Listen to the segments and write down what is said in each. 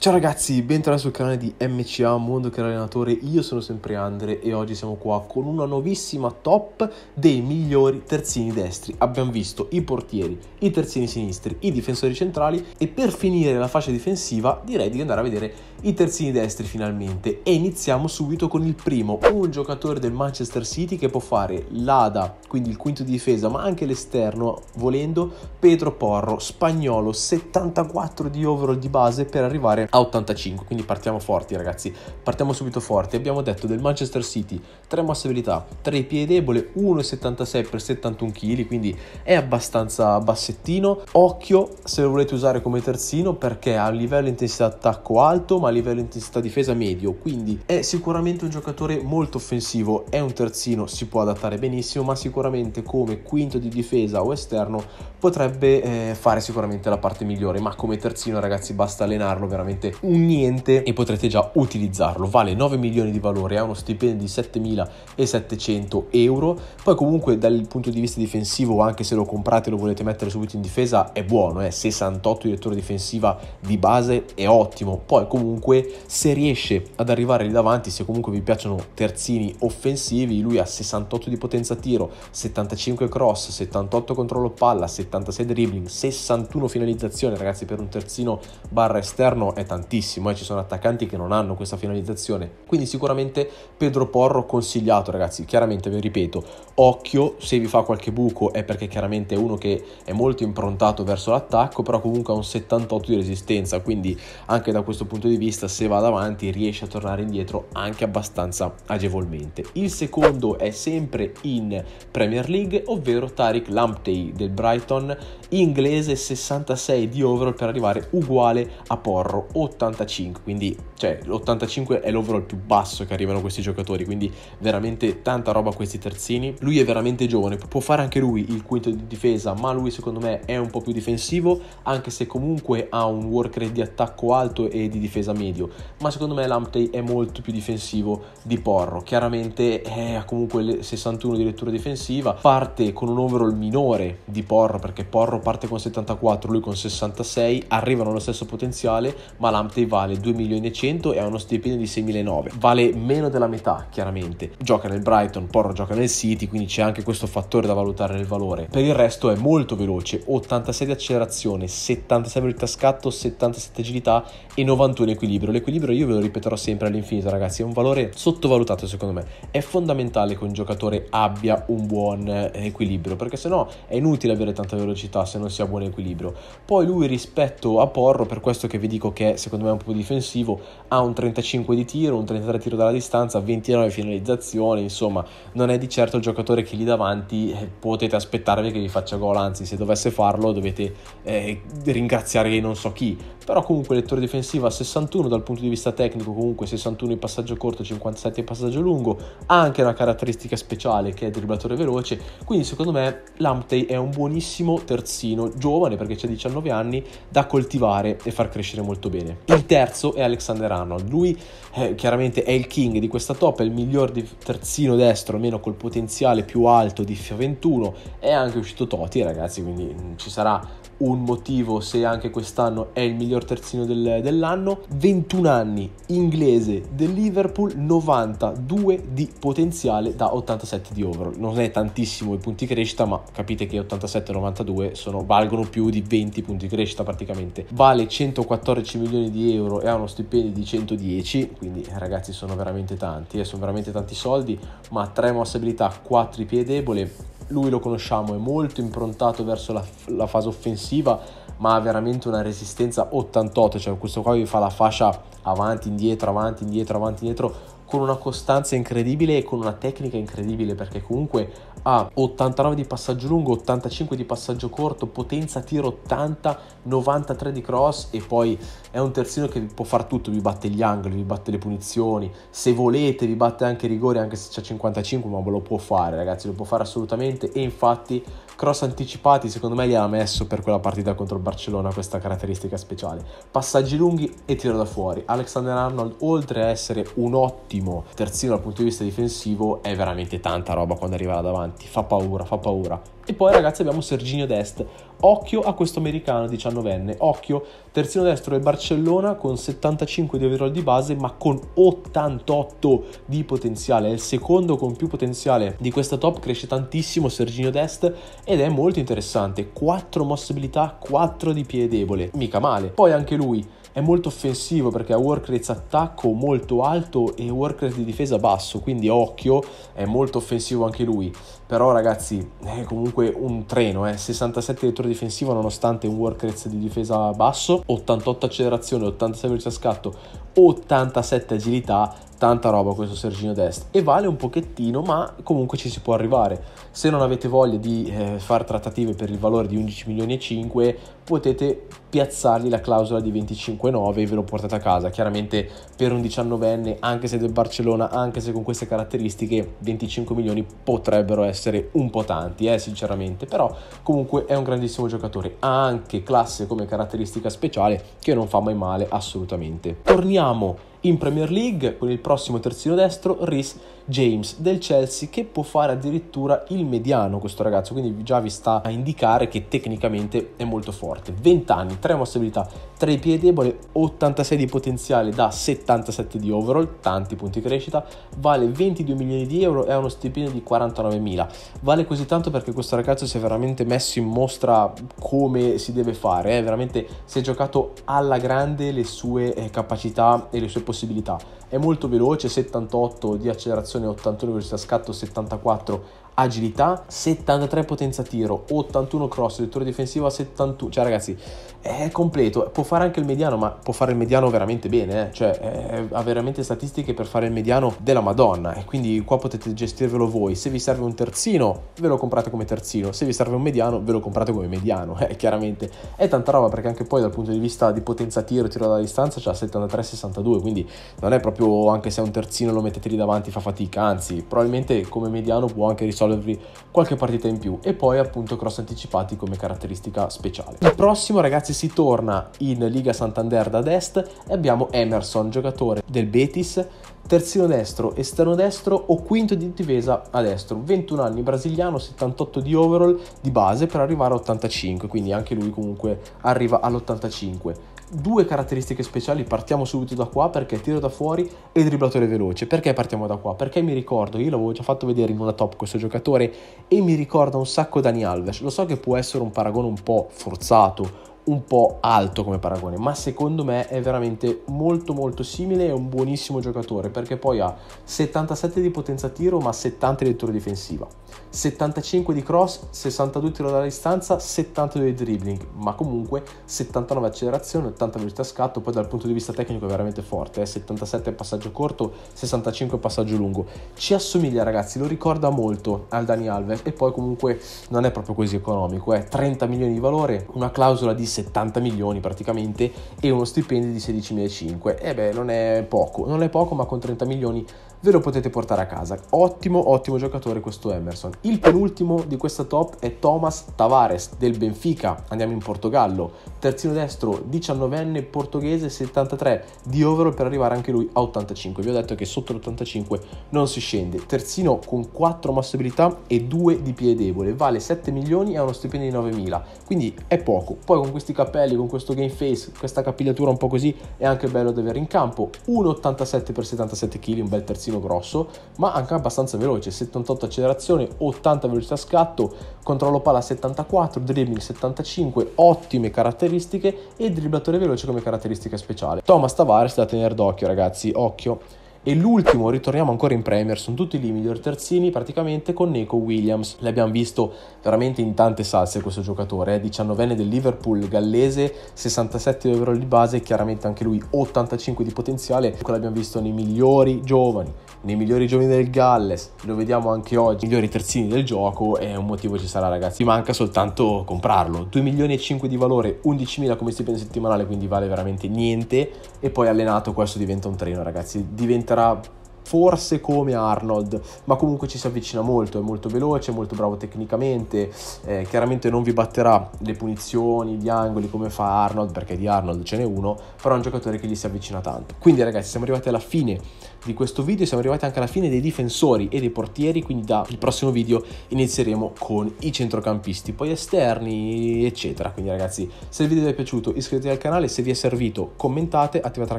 Ciao ragazzi, bentornati sul canale di MCA Mondo Care Allenatore, io sono sempre Andre e oggi siamo qua con una nuovissima top dei migliori terzini destri. Abbiamo visto i portieri, i terzini sinistri, i difensori centrali e per finire la fascia difensiva direi di andare a vedere i terzini destri finalmente e iniziamo subito con il primo, un giocatore del Manchester City che può fare l'ada, quindi il quinto di difesa, ma anche l'esterno volendo, Pedro Porro, spagnolo, 74 di overall di base per arrivare a 85, quindi partiamo forti ragazzi, partiamo subito forti. Abbiamo detto del Manchester City, 3 mosse abilità, 3 piedi debole, 1,76 per 71 kg, quindi è abbastanza bassettino. Occhio se lo volete usare come terzino perché ha livello intensità attacco alto, ma a livello intensità difesa medio, quindi è sicuramente un giocatore molto offensivo, è un terzino, si può adattare benissimo, ma sicuramente come quinto di difesa o esterno potrebbe eh, fare sicuramente la parte migliore, ma come terzino ragazzi basta allenarlo veramente veramente un niente e potrete già utilizzarlo. Vale 9 milioni di valore, ha uno stipendio di 7.700 euro. Poi comunque dal punto di vista difensivo, anche se lo comprate e lo volete mettere subito in difesa, è buono, eh? 68 direttore difensiva di base è ottimo. Poi comunque se riesce ad arrivare lì davanti, se comunque vi piacciono terzini offensivi, lui ha 68 di potenza tiro, 75 cross, 78 controllo palla, 76 dribbling, 61 finalizzazione, ragazzi per un terzino barra esterno è tantissimo e eh, ci sono attaccanti che non hanno questa finalizzazione. Quindi sicuramente Pedro Porro consigliato ragazzi, chiaramente vi ripeto, occhio se vi fa qualche buco è perché chiaramente è uno che è molto improntato verso l'attacco, però comunque ha un 78 di resistenza, quindi anche da questo punto di vista se va davanti riesce a tornare indietro anche abbastanza agevolmente. Il secondo è sempre in Premier League, ovvero Tariq Lamptey del Brighton, inglese 66 di overall per arrivare uguale a Porro, 85, quindi cioè, l'85 è l'overall più basso che arrivano questi giocatori, quindi veramente tanta roba questi terzini. Lui è veramente giovane, può fare anche lui il quinto di difesa, ma lui secondo me è un po' più difensivo, anche se comunque ha un work rate di attacco alto e di difesa medio, ma secondo me Lamptey è molto più difensivo di Porro. Chiaramente eh, ha comunque 61 di lettura difensiva, parte con un overall minore di Porro perché Porro parte con 74, lui con 66, arrivano allo stesso potenziale, ma Lamte vale 2 milioni e e ha uno stipendio di 6 6.900. Vale meno della metà, chiaramente. Gioca nel Brighton, Porro gioca nel City, quindi c'è anche questo fattore da valutare nel valore. Per il resto è molto veloce, 86 di accelerazione, 76 velocità scatto, 77 agilità e 91 equilibrio. L'equilibrio io ve lo ripeterò sempre all'infinito, ragazzi, è un valore sottovalutato secondo me. È fondamentale che un giocatore abbia un buon eh, equilibrio, perché sennò è inutile avere tanta velocità se non si ha buon equilibrio. Poi lui rispetto a Porro, per questo che vi dico che è secondo me è un po' difensivo, ha un 35 di tiro, un 33 tiro dalla distanza, 29 finalizzazioni, insomma non è di certo il giocatore che lì davanti eh, potete aspettarvi che vi faccia gol, anzi se dovesse farlo dovete eh, ringraziare non so chi, però comunque lettore difensivo a 61 dal punto di vista tecnico, comunque 61 in passaggio corto, 57 in passaggio lungo, ha anche una caratteristica speciale che è dribblatore veloce, quindi secondo me Lamptey è un buonissimo terzino, giovane perché c'è 19 anni, da coltivare e far crescere molto bene serie. Il terzo è Alexander Arnold, lui eh, chiaramente è il king di questa top, è il miglior terzino destro, almeno col potenziale più alto di FIA 21, è anche uscito Toti ragazzi, quindi mm, ci sarà un motivo se anche quest'anno è il miglior terzino del, dell'anno. 21 anni, inglese del Liverpool, 92 di potenziale da 87 di overall. Non è tantissimo i punti crescita, ma capite che 87 e 92 sono, valgono più di 20 punti crescita praticamente. Vale 114 milioni di euro e ha uno stipendio di 110, quindi eh, ragazzi sono veramente tanti eh, sono veramente tanti soldi, ma 3 mosse abilità, 4 piede debole lui lo conosciamo, è molto improntato verso la, la fase offensiva, ma ha veramente una resistenza 88, cioè questo qua vi fa la fascia avanti, indietro, avanti, indietro, avanti, indietro, con una costanza incredibile e con una tecnica incredibile perché comunque ha ah, 89 di passaggio lungo, 85 di passaggio corto, potenza tiro 80, 93 di cross e poi è un terzino che può fare tutto, vi batte gli angoli, vi batte le punizioni, se volete vi batte anche i rigori anche se c'è 55, ma lo può fare ragazzi, lo può fare assolutamente e infatti cross anticipati secondo me li ha messo per quella partita contro il Barcellona questa caratteristica speciale. Passaggi lunghi e tiro da fuori. Alexander Arnold oltre a essere un ottimo terzino dal punto di vista difensivo è veramente tanta roba quando arriva là davanti, fa paura, fa paura. E poi ragazzi abbiamo Serginio Dest, Occhio a questo americano 19enne, occhio, terzino destro del Barcellona con 75 di overall di base ma con 88 di potenziale, è il secondo con più potenziale di questa top, cresce tantissimo Serginio Dest ed è molto interessante, 4 mossabilità, 4 di piede debole, mica male. Poi anche lui è molto offensivo perché ha work rates attacco molto alto e work rate di difesa basso, quindi occhio, è molto offensivo anche lui. Però ragazzi, è comunque un treno, eh. 67 lettore difensivo nonostante un work rate di difesa basso, 88 accelerazione, 86 velocità scatto, 87 agilità tanta roba questo Sergino Dest e vale un pochettino ma comunque ci si può arrivare se non avete voglia di eh, fare trattative per il valore di 11 milioni e 5 potete piazzargli la clausola di 25,9 e ve lo portate a casa chiaramente per un 19enne anche se del Barcellona anche se con queste caratteristiche 25 milioni potrebbero essere un po' tanti eh sinceramente però comunque è un grandissimo giocatore ha anche classe come caratteristica speciale che non fa mai male assolutamente torniamo in Premier League, con il prossimo terzino destro, Rhys James del Chelsea, che può fare addirittura il mediano questo ragazzo, quindi già vi sta a indicare che tecnicamente è molto forte. 20 anni, 3 mossabilità, 3 piedi debole, 86 di potenziale da 77 di overall, tanti punti crescita, vale 22 milioni di euro e ha uno stipendio di 49 mila. Vale così tanto perché questo ragazzo si è veramente messo in mostra come si deve fare, eh? veramente si è giocato alla grande le sue eh, capacità e le sue possibilità è molto veloce, 78 di accelerazione, 81 velocità scatto, 74 agilità, 73 potenza tiro, 81 cross, lettore difensiva 71, cioè ragazzi è completo, può fare anche il mediano, ma può fare il mediano veramente bene, eh? cioè è, ha veramente statistiche per fare il mediano della Madonna e quindi qua potete gestirvelo voi, se vi serve un terzino ve lo comprate come terzino, se vi serve un mediano ve lo comprate come mediano, eh? chiaramente è tanta roba perché anche poi dal punto di vista di potenza tiro, tiro dalla distanza c'ha cioè 73-62, quindi non è proprio proprio anche se è un terzino lo mettete lì davanti fa fatica, anzi probabilmente come mediano può anche risolvervi qualche partita in più e poi appunto cross anticipati come caratteristica speciale. Il prossimo ragazzi si torna in Liga Santander da est e abbiamo Emerson, giocatore del Betis, terzino destro, esterno destro o quinto di difesa a destro, 21 anni brasiliano, 78 di overall di base per arrivare a 85, quindi anche lui comunque arriva all'85 due caratteristiche speciali, partiamo subito da qua perché tiro da fuori e dribblatore veloce. Perché partiamo da qua? Perché mi ricordo, io l'avevo già fatto vedere in una top questo giocatore e mi ricorda un sacco Dani Alves. Lo so che può essere un paragone un po' forzato, un po' alto come paragone, ma secondo me è veramente molto molto simile, è un buonissimo giocatore perché poi ha 77 di potenza tiro ma 70 di lettura difensiva, 75 di cross, 62 tiro dalla distanza, 72 di dribbling, ma comunque 79 accelerazione, 80 velocità scatto, poi dal punto di vista tecnico è veramente forte, eh? 77 passaggio corto, 65 passaggio lungo. Ci assomiglia ragazzi, lo ricorda molto al Dani Alves e poi comunque non è proprio così economico, è eh? 30 milioni di valore, una clausola di 70 milioni praticamente e uno stipendio di 16.500. E eh beh, non è poco, non è poco, ma con 30 milioni ve lo potete portare a casa. Ottimo, ottimo giocatore questo Emerson. Il penultimo di questa top è Thomas Tavares del Benfica, andiamo in Portogallo, terzino destro, 19enne portoghese, 73 di overall per arrivare anche lui a 85. Vi ho detto che sotto l'85 non si scende. Terzino con 4 massabilità e 2 di piede debole. vale 7 milioni e ha uno stipendio di 9 mila, quindi è poco. Poi con questi capelli, con questo game face, questa capigliatura un po' così, è anche bello da avere in campo. 1,87 per 77 kg, un bel terzino ragazzino grosso, ma anche abbastanza veloce, 78 accelerazione, 80 velocità scatto, controllo palla 74, dribbling 75, ottime caratteristiche e dribblatore veloce come caratteristica speciale. Thomas Tavares da tenere d'occhio ragazzi, occhio e l'ultimo, ritorniamo ancora in Premier, sono tutti lì miglior terzini praticamente con Nico Williams. L'abbiamo visto veramente in tante salse questo giocatore, eh? 19enne del Liverpool, gallese, 67 euro di base, chiaramente anche lui 85 di potenziale, l'abbiamo visto nei migliori giovani, nei migliori giovani del Galles, lo vediamo anche oggi, i migliori terzini del gioco e un motivo ci sarà ragazzi, manca soltanto comprarlo, 2 milioni e 5 di valore, 11.000 come stipendio settimanale, quindi vale veramente niente e poi allenato questo diventa un treno ragazzi, diventa entrar forse come Arnold, ma comunque ci si avvicina molto, è molto veloce, molto bravo tecnicamente, eh, chiaramente non vi batterà le punizioni, gli angoli come fa Arnold, perché di Arnold ce n'è uno, però è un giocatore che gli si avvicina tanto. Quindi ragazzi siamo arrivati alla fine di questo video, siamo arrivati anche alla fine dei difensori e dei portieri, quindi dal prossimo video inizieremo con i centrocampisti, poi esterni, eccetera. Quindi ragazzi, se il video vi è piaciuto iscrivetevi al canale, se vi è servito commentate, attivate la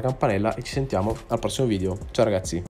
campanella e ci sentiamo al prossimo video. Ciao ragazzi!